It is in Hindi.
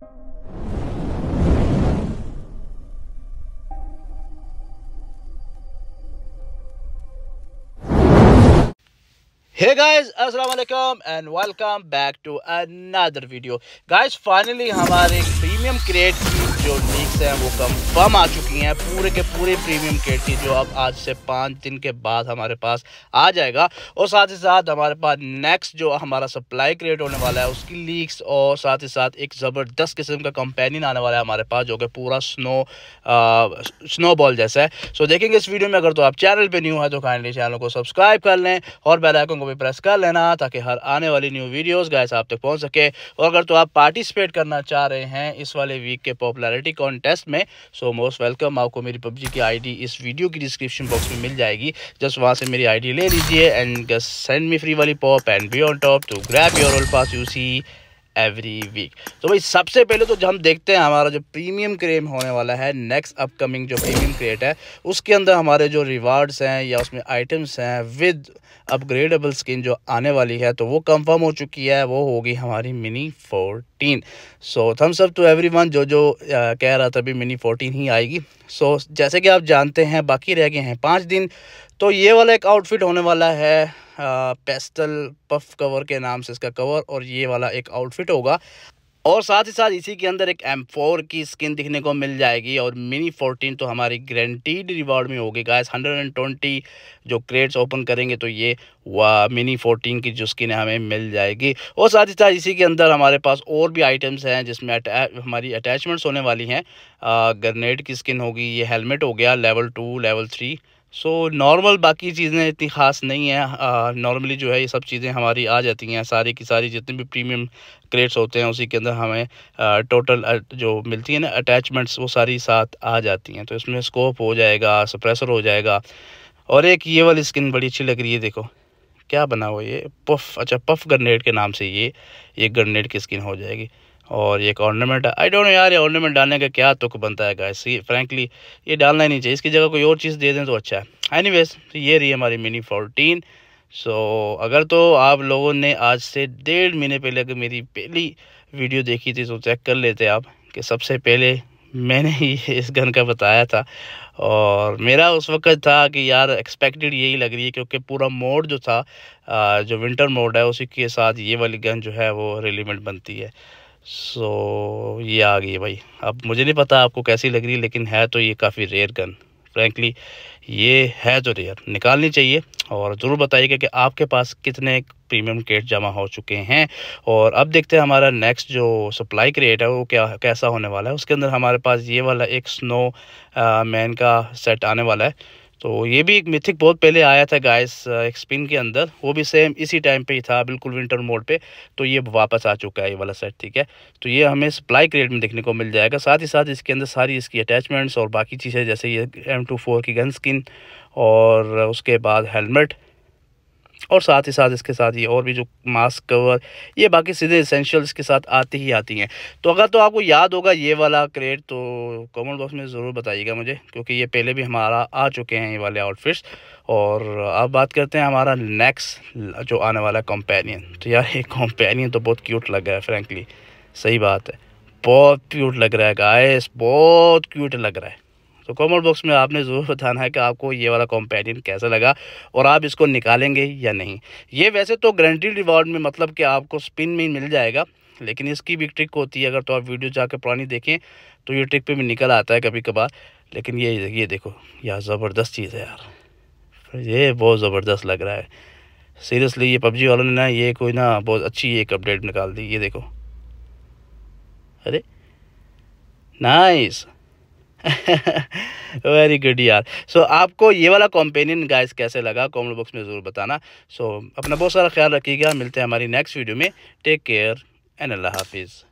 Thank you. Hey guys, अस्सलाम वालेकुम and welcome back to another video guys finally हमारे प्रीमियम क्रेट की जो लीक्स हैं वो कंफर्म आ चुकी हैं पूरे के पूरे प्रीमियम क्रेट की जो अब आज से पाँच दिन के बाद हमारे पास आ जाएगा और साथ ही साथ हमारे पास नेक्स्ट जो हमारा सप्लाई क्रिएट होने वाला है उसकी लीक्स और साथ ही साथ एक ज़बरदस्त किस्म का कंपेनियन आने वाला है हमारे पास जो कि पूरा स्नो आ, स्नो बॉल जैसा है सो देखेंगे इस वीडियो में अगर तो आप चैनल पर न्यू है तो काइंडली चैनल को सब्सक्राइब कर लें और बेलाइकन को भी प्रेस कर लेना ताकि हर आने वाली न्यू वीडियोस गाइस आप तक पहुंच सके और अगर तो आप पार्टिसिपेट करना चाह रहे हैं इस वाले वीक के पॉपुलैरिटी कॉन्टेस्ट में सो मोस्ट वेलकम आपको मेरी पबजी की आईडी इस वीडियो की डिस्क्रिप्शन बॉक्स में मिल जाएगी जस्ट वहाँ से मेरी आई ले लीजिए एंड सेंड मी फ्री वाली pop and be on top to grab your all pass you see every week तो भाई सबसे पहले तो हम देखते हैं हमारा जो प्रीमियम क्रेम होने वाला है नेक्स्ट अपकमिंग जो प्रीमियम क्रिएट है उसके अंदर हमारे जो रिवार्ड्स हैं या उसमें आइटम्स हैं विद अपग्रेडेबल स्किन जो आने वाली है तो वो कंफर्म हो चुकी है वो होगी हमारी mini fourteen so thumbs up two one जो जो आ, कह रहा था अभी मिनी फोर्टीन ही आएगी सो so, जैसे कि आप जानते हैं बाकी रह गए हैं पाँच दिन तो ये वाला एक आउटफिट होने वाला है पेस्टल पफ कवर के नाम से इसका कवर और ये वाला एक आउटफिट होगा और साथ ही साथ इसी के अंदर एक एम फोर की स्किन दिखने को मिल जाएगी और मिनी 14 तो हमारी ग्रंटीड रिवॉर्ड में होगी गाइस हंड्रेड एंड ट्वेंटी जो क्रेट्स ओपन करेंगे तो ये वह मिनी फोर्टीन की जो स्किन हमें मिल जाएगी और साथ ही साथ इसी के अंदर हमारे पास और भी आइटम्स हैं जिसमें अटै, हमारी अटैचमेंट्स होने वाली हैं ग्रनेड की स्किन होगी ये हेलमेट हो गया level two level three so normal बाकी चीज़ें इतनी ख़ास नहीं है नॉर्मली जो है ये सब चीज़ें हमारी आ जाती हैं सारी की सारी जितने भी प्रीमियम क्रेट्स होते हैं उसी के अंदर हमें आ, टोटल जो मिलती है ना अटैचमेंट्स वो सारी साथ आ जाती हैं तो इसमें स्कोप हो जाएगा सप्रेसर हो जाएगा और एक ये वाली स्किन बड़ी अच्छी लग रही है देखो क्या बना हुआ ये पफ अच्छा पफ ग्रनेड के नाम से ये ये ग्रनेड की स्किन हो जाएगी और ये एक ऑर्नामेंट है आई डोंट नो यार ये ऑर्नामेंट डालने का क्या तुक बनता है गाइस ये फ्रैंकली ये डालना ही नहीं चाहिए इसकी जगह कोई और चीज़ दे दें तो अच्छा है एनी तो ये रही हमारी मिनी फोर्टीन सो so, अगर तो आप लोगों ने आज से डेढ़ महीने पहले अगर मेरी पहली वीडियो देखी थी तो चेक कर लेते आप कि सबसे पहले मैंने ही इस गन का बताया था और मेरा उस वक्त था कि यार एक्सपेक्टेड यही लग रही है क्योंकि पूरा मोड जो था जो विंटर मोड है उसी के साथ ये वाली गन जो है वो रेलिमेंट बनती है सो ये आ गई है भाई अब मुझे नहीं पता आपको कैसी लग रही लेकिन है तो ये काफ़ी रेयर गन फ्रैंकली ये है जो तो रेयर निकालनी चाहिए और ज़रूर बताइएगा कि आपके पास कितने प्रीमियम क्रेट जमा हो चुके हैं और अब देखते हैं हमारा नेक्स्ट जो सप्लाई क्रेट है वो क्या कैसा होने वाला है उसके अंदर हमारे पास ये वाला एक स्नो मैन का सेट आने वाला है तो ये भी एक मिथिक बहुत पहले आया था गाइस एक स्पिन के अंदर वो भी सेम इसी टाइम पे ही था बिल्कुल विंटर मोड पे तो ये वापस आ चुका है ये वाला सेट ठीक है तो ये हमें सप्लाई क्रेड में देखने को मिल जाएगा साथ ही साथ इसके अंदर सारी इसकी अटैचमेंट्स और बाकी चीज़ें जैसे ये एम की गन स्किन और उसके बाद हेलमेट और साथ ही साथ इसके साथ ये और भी जो मास्क कवर ये बाकी सीधे इसेंशियल्स के साथ आती ही आती हैं तो अगर तो आपको याद होगा ये वाला क्रेट तो कमेंट बॉक्स में ज़रूर बताइएगा मुझे क्योंकि ये पहले भी हमारा आ चुके हैं ये वाले आउटफिट्स और अब बात करते हैं हमारा नेक्स्ट जो आने वाला कॉम्पेनियन तो यार ये कॉम्पेनियन तो बहुत क्यूट लग रहा है फ्रेंकली सही बात है बहुत क्यूट लग रहा है गायस बहुत क्यूट लग रहा है तो कॉमेंट बॉक्स में आपने ज़रूर बताना है कि आपको ये वाला कॉम्पेनियन कैसा लगा और आप इसको निकालेंगे या नहीं ये वैसे तो ग्रंटी रिवॉर्ड में मतलब कि आपको स्पिन में मिल जाएगा लेकिन इसकी भी ट्रिक होती है अगर तो आप वीडियो जाकर पुरानी देखें तो ये ट्रिक पर भी निकल आता है कभी कभार लेकिन ये ये देखो यार ज़बरदस्त चीज़ है यार ये बहुत ज़बरदस्त लग रहा है सीरियसली ये पबजी वालों ने ना ये कोई ना बहुत अच्छी एक अपडेट निकाल दी ये देखो अरे नाइस वेरी गुड यार सो so, आपको ये वाला कॉम्पेनियन गाइस कैसे लगा कॉमेंट बॉक्स में ज़रूर बताना सो so, अपना बहुत सारा ख्याल रखिएगा मिलते हैं हमारी नेक्स्ट वीडियो में टेक केयर एंड अल्लाह हाफिज़